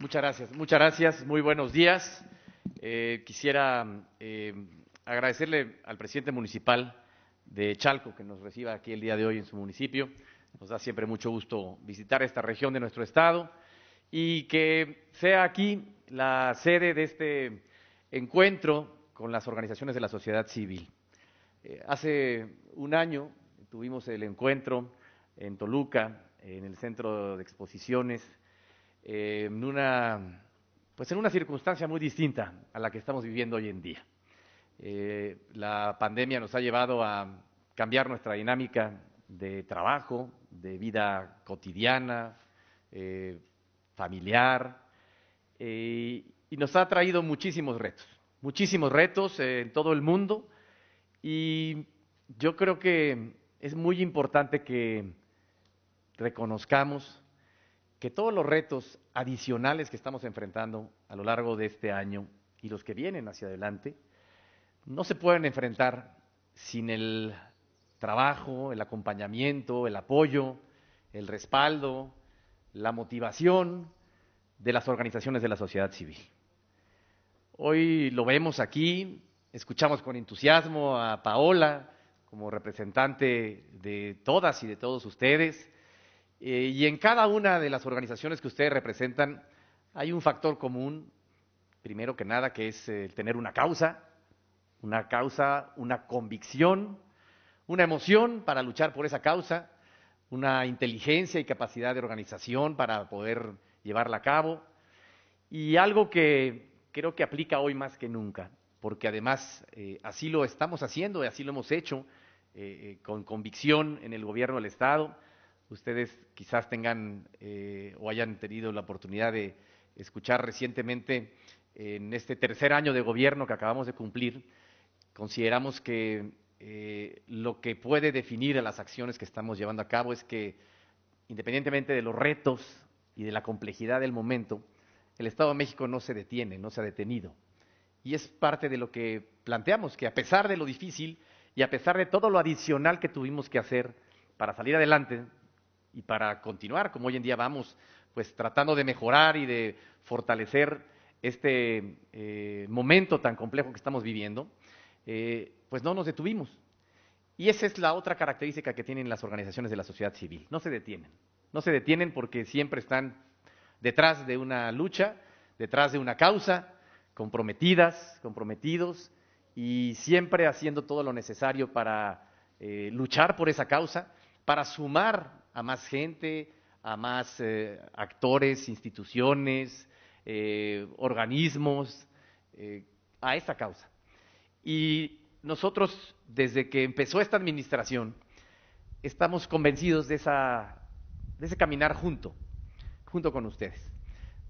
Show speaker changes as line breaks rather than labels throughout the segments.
Muchas gracias, muchas gracias, muy buenos días. Eh, quisiera eh, agradecerle al presidente municipal de Chalco que nos reciba aquí el día de hoy en su municipio. Nos da siempre mucho gusto visitar esta región de nuestro estado y que sea aquí la sede de este encuentro con las organizaciones de la sociedad civil. Eh, hace un año tuvimos el encuentro en Toluca, en el centro de exposiciones eh, en, una, pues en una circunstancia muy distinta a la que estamos viviendo hoy en día. Eh, la pandemia nos ha llevado a cambiar nuestra dinámica de trabajo, de vida cotidiana, eh, familiar, y nos ha traído muchísimos retos, muchísimos retos en todo el mundo, y yo creo que es muy importante que reconozcamos que todos los retos adicionales que estamos enfrentando a lo largo de este año y los que vienen hacia adelante no se pueden enfrentar sin el trabajo, el acompañamiento, el apoyo, el respaldo, la motivación de las organizaciones de la sociedad civil. Hoy lo vemos aquí, escuchamos con entusiasmo a Paola como representante de todas y de todos ustedes, eh, y en cada una de las organizaciones que ustedes representan hay un factor común, primero que nada, que es eh, el tener una causa, una causa, una convicción, una emoción para luchar por esa causa, una inteligencia y capacidad de organización para poder llevarla a cabo. Y algo que creo que aplica hoy más que nunca, porque además eh, así lo estamos haciendo y así lo hemos hecho con convicción en el gobierno del Estado ustedes quizás tengan eh, o hayan tenido la oportunidad de escuchar recientemente en este tercer año de gobierno que acabamos de cumplir, consideramos que eh, lo que puede definir las acciones que estamos llevando a cabo es que, independientemente de los retos y de la complejidad del momento, el Estado de México no se detiene, no se ha detenido. Y es parte de lo que planteamos, que a pesar de lo difícil y a pesar de todo lo adicional que tuvimos que hacer para salir adelante y para continuar, como hoy en día vamos, pues tratando de mejorar y de fortalecer este eh, momento tan complejo que estamos viviendo, eh, pues no nos detuvimos. Y esa es la otra característica que tienen las organizaciones de la sociedad civil, no se detienen, no se detienen porque siempre están detrás de una lucha, detrás de una causa, comprometidas, comprometidos y siempre haciendo todo lo necesario para eh, luchar por esa causa, para sumar a más gente, a más eh, actores, instituciones, eh, organismos, eh, a esta causa. Y nosotros, desde que empezó esta administración, estamos convencidos de, ese caminar junto, junto con ustedes.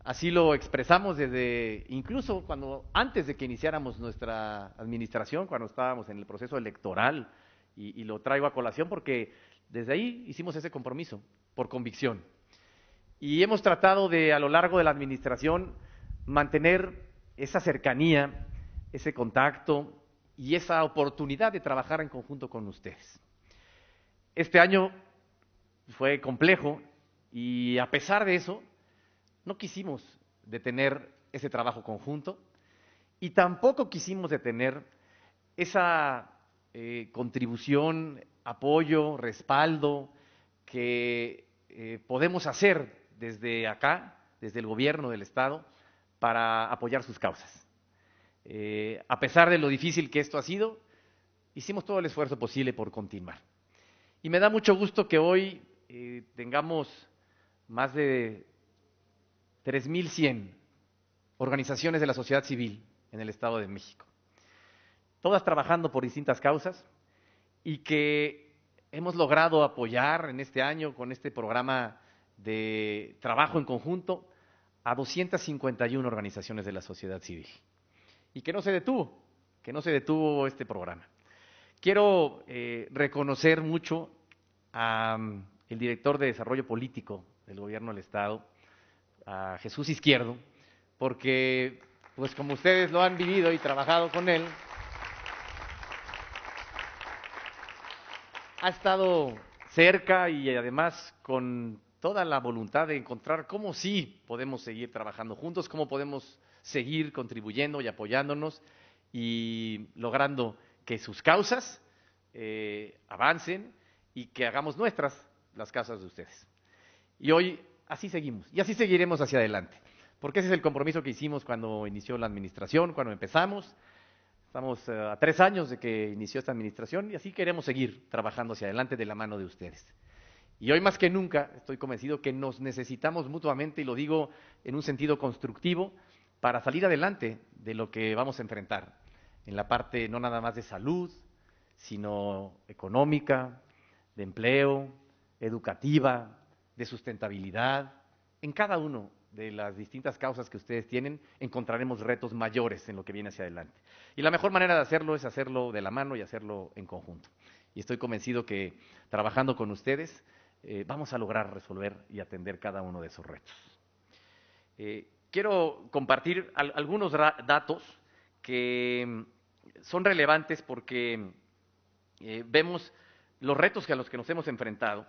Así lo expresamos desde, incluso cuando, antes de que iniciáramos nuestra administración, cuando estábamos en el proceso electoral, y, lo traigo a colación porque desde ahí hicimos ese compromiso, por convicción. Y hemos tratado de, a lo largo de la administración, mantener esa cercanía, ese contacto y esa oportunidad de trabajar en conjunto con ustedes. Este año fue complejo y a pesar de eso, no quisimos detener ese trabajo conjunto y tampoco quisimos detener esa eh, contribución apoyo, respaldo que eh, podemos hacer desde acá, desde el gobierno del Estado, para apoyar sus causas. Eh, a pesar de lo difícil que esto ha sido, hicimos todo el esfuerzo posible por continuar. Y me da mucho gusto que hoy eh, tengamos más de 3.100 organizaciones de la sociedad civil en el Estado de México, todas trabajando por distintas causas, y que hemos logrado apoyar en este año con este programa de trabajo en conjunto a 251 organizaciones de la sociedad civil. Y que no se detuvo, que no se detuvo este programa. Quiero eh, reconocer mucho al mm, director de Desarrollo Político del Gobierno del Estado, a Jesús Izquierdo, porque, pues como ustedes lo han vivido y trabajado con él, ha estado cerca y además con toda la voluntad de encontrar cómo sí podemos seguir trabajando juntos, cómo podemos seguir contribuyendo y apoyándonos y logrando que sus causas eh, avancen y que hagamos nuestras las causas de ustedes. Y hoy así seguimos y así seguiremos hacia adelante, porque ese es el compromiso que hicimos cuando inició la administración, cuando empezamos, Estamos eh, a tres años de que inició esta administración y así queremos seguir trabajando hacia adelante de la mano de ustedes. Y hoy más que nunca estoy convencido que nos necesitamos mutuamente, y lo digo en un sentido constructivo, para salir adelante de lo que vamos a enfrentar en la parte no nada más de salud, sino económica, de empleo, educativa, de sustentabilidad, en cada uno de las distintas causas que ustedes tienen, encontraremos retos mayores en lo que viene hacia adelante. Y la mejor manera de hacerlo es hacerlo de la mano y hacerlo en conjunto. Y estoy convencido que trabajando con ustedes eh, vamos a lograr resolver y atender cada uno de esos retos. Eh, quiero compartir algunos datos que mm, son relevantes porque mm, eh, vemos los retos a los que nos hemos enfrentado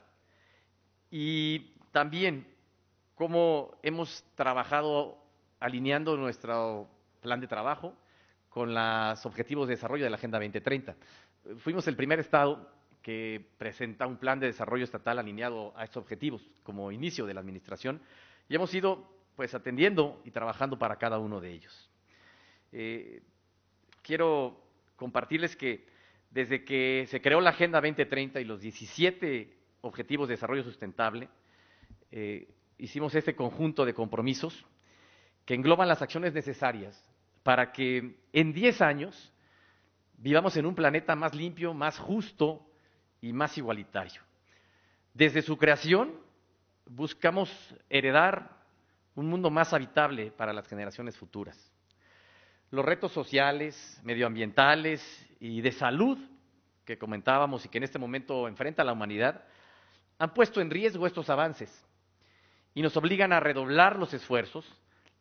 y también cómo hemos trabajado alineando nuestro plan de trabajo con los objetivos de desarrollo de la Agenda 2030. Fuimos el primer Estado que presenta un plan de desarrollo estatal alineado a estos objetivos como inicio de la Administración y hemos ido pues, atendiendo y trabajando para cada uno de ellos. Eh, quiero compartirles que desde que se creó la Agenda 2030 y los 17 Objetivos de Desarrollo Sustentable, eh, hicimos este conjunto de compromisos que engloban las acciones necesarias para que en 10 años vivamos en un planeta más limpio, más justo y más igualitario. Desde su creación buscamos heredar un mundo más habitable para las generaciones futuras. Los retos sociales, medioambientales y de salud que comentábamos y que en este momento enfrenta la humanidad han puesto en riesgo estos avances y nos obligan a redoblar los esfuerzos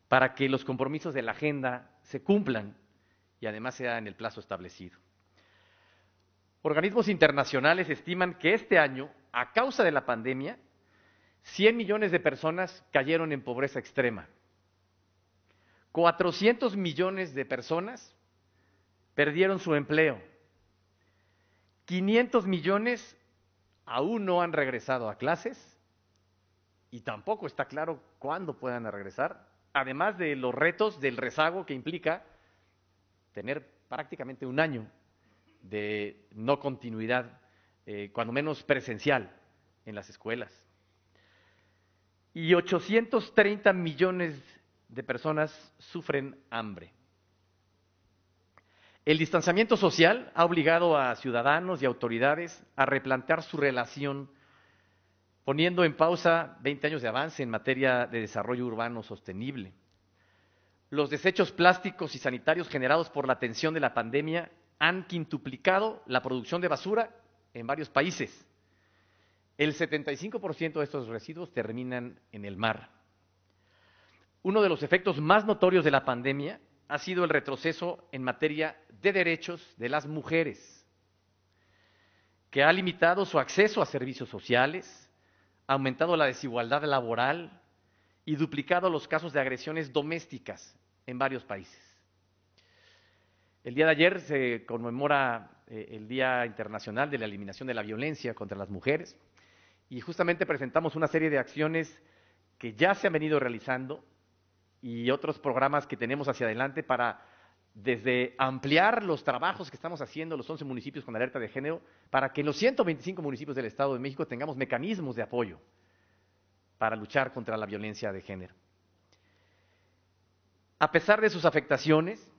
para que los compromisos de la agenda se cumplan y además sea en el plazo establecido. Organismos internacionales estiman que este año, a causa de la pandemia, 100 millones de personas cayeron en pobreza extrema. 400 millones de personas perdieron su empleo. 500 millones aún no han regresado a clases y tampoco está claro cuándo puedan regresar, además de los retos del rezago que implica tener prácticamente un año de no continuidad, eh, cuando menos presencial, en las escuelas. Y 830 millones de personas sufren hambre. El distanciamiento social ha obligado a ciudadanos y autoridades a replantear su relación poniendo en pausa 20 años de avance en materia de desarrollo urbano sostenible. Los desechos plásticos y sanitarios generados por la atención de la pandemia han quintuplicado la producción de basura en varios países. El 75% de estos residuos terminan en el mar. Uno de los efectos más notorios de la pandemia ha sido el retroceso en materia de derechos de las mujeres, que ha limitado su acceso a servicios sociales, aumentado la desigualdad laboral y duplicado los casos de agresiones domésticas en varios países. El día de ayer se conmemora eh, el Día Internacional de la Eliminación de la Violencia contra las Mujeres y justamente presentamos una serie de acciones que ya se han venido realizando y otros programas que tenemos hacia adelante para desde ampliar los trabajos que estamos haciendo los 11 municipios con alerta de género para que en los 125 municipios del Estado de México tengamos mecanismos de apoyo para luchar contra la violencia de género. A pesar de sus afectaciones,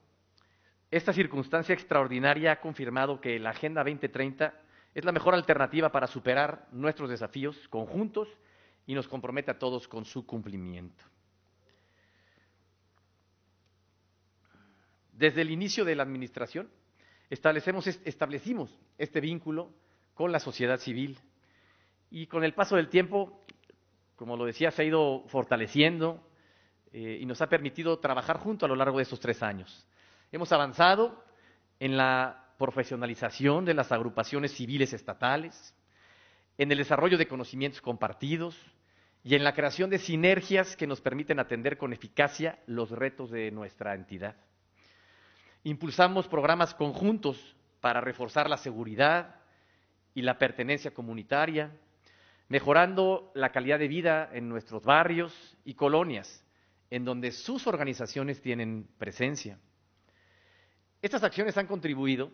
esta circunstancia extraordinaria ha confirmado que la Agenda 2030 es la mejor alternativa para superar nuestros desafíos conjuntos y nos compromete a todos con su cumplimiento. Desde el inicio de la administración establecimos este vínculo con la sociedad civil y con el paso del tiempo, como lo decía, se ha ido fortaleciendo eh, y nos ha permitido trabajar junto a lo largo de estos tres años. Hemos avanzado en la profesionalización de las agrupaciones civiles estatales, en el desarrollo de conocimientos compartidos y en la creación de sinergias que nos permiten atender con eficacia los retos de nuestra entidad. Impulsamos programas conjuntos para reforzar la seguridad y la pertenencia comunitaria, mejorando la calidad de vida en nuestros barrios y colonias, en donde sus organizaciones tienen presencia. Estas acciones han contribuido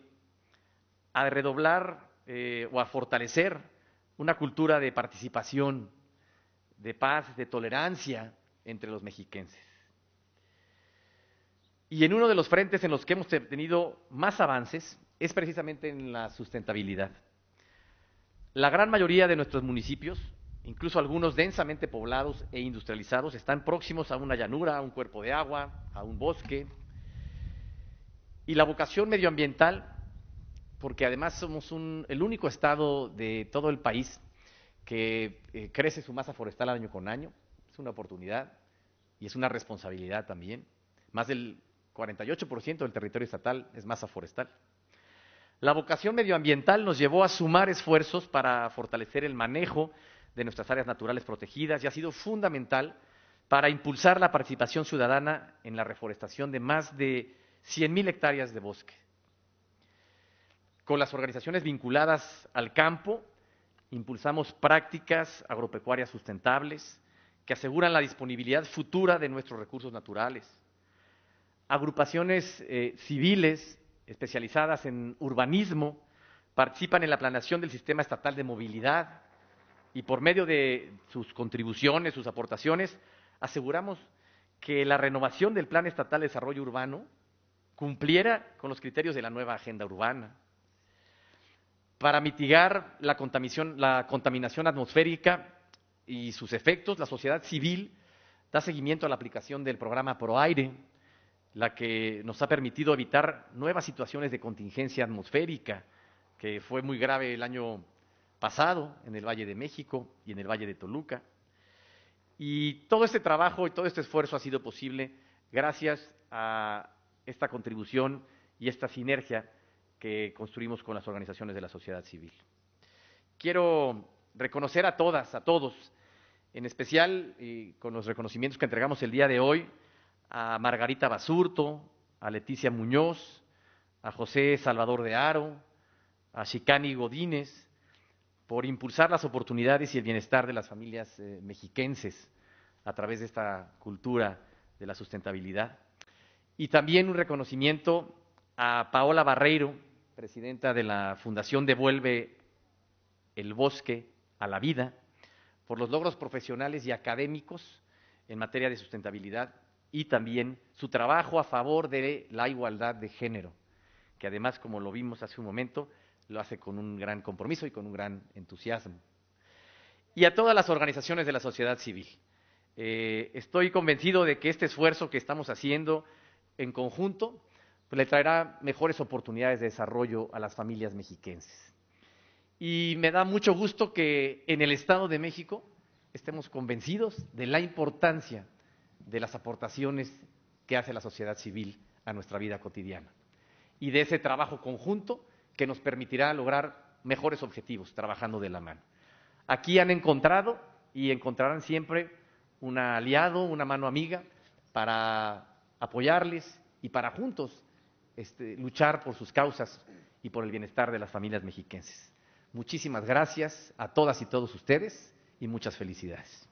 a redoblar eh, o a fortalecer una cultura de participación, de paz, de tolerancia entre los mexiquenses. Y en uno de los frentes en los que hemos tenido más avances es precisamente en la sustentabilidad. La gran mayoría de nuestros municipios, incluso algunos densamente poblados e industrializados, están próximos a una llanura, a un cuerpo de agua, a un bosque. Y la vocación medioambiental, porque además somos el único estado de todo el país que eh, crece su masa forestal año con año, es una oportunidad y es una responsabilidad también. Más del 48% del territorio estatal es masa forestal. La vocación medioambiental nos llevó a sumar esfuerzos para fortalecer el manejo de nuestras áreas naturales protegidas y ha sido fundamental para impulsar la participación ciudadana en la reforestación de más de 100.000 hectáreas de bosque. Con las organizaciones vinculadas al campo, impulsamos prácticas agropecuarias sustentables que aseguran la disponibilidad futura de nuestros recursos naturales agrupaciones eh, civiles especializadas en urbanismo participan en la planeación del sistema estatal de movilidad y por medio de sus contribuciones, sus aportaciones, aseguramos que la renovación del Plan Estatal de Desarrollo Urbano cumpliera con los criterios de la nueva agenda urbana. Para mitigar la contaminación, la contaminación atmosférica y sus efectos, la sociedad civil da seguimiento a la aplicación del programa ProAire, la que nos ha permitido evitar nuevas situaciones de contingencia atmosférica, que fue muy grave el año pasado en el Valle de México y en el Valle de Toluca. Y todo este trabajo y todo este esfuerzo ha sido posible gracias a esta contribución y esta sinergia que construimos con las organizaciones de la sociedad civil. Quiero reconocer a todas, a todos, en especial eh, con los reconocimientos que entregamos el día de hoy, a Margarita Basurto, a Leticia Muñoz, a José Salvador de Aro, a Chicani Godínez, por impulsar las oportunidades y el bienestar de las familias eh, mexiquenses a través de esta cultura de la sustentabilidad. Y también un reconocimiento a Paola Barreiro, presidenta de la Fundación Devuelve el Bosque a la Vida, por los logros profesionales y académicos en materia de sustentabilidad y también su trabajo a favor de la igualdad de género, que además, como lo vimos hace un momento, lo hace con un gran compromiso y con un gran entusiasmo. Y a todas las organizaciones de la sociedad civil. Eh, estoy convencido de que este esfuerzo que estamos haciendo en conjunto pues, le traerá mejores oportunidades de desarrollo a las familias mexiquenses. Y me da mucho gusto que en el Estado de México estemos convencidos de la importancia de las aportaciones que hace la sociedad civil a nuestra vida cotidiana y de ese trabajo conjunto que nos permitirá lograr mejores objetivos trabajando de la mano. Aquí han encontrado y encontrarán siempre un aliado, una mano amiga para apoyarles y para juntos este, luchar por sus causas y por el bienestar de las familias mexiquenses. Muchísimas gracias a todas y todos ustedes y muchas felicidades.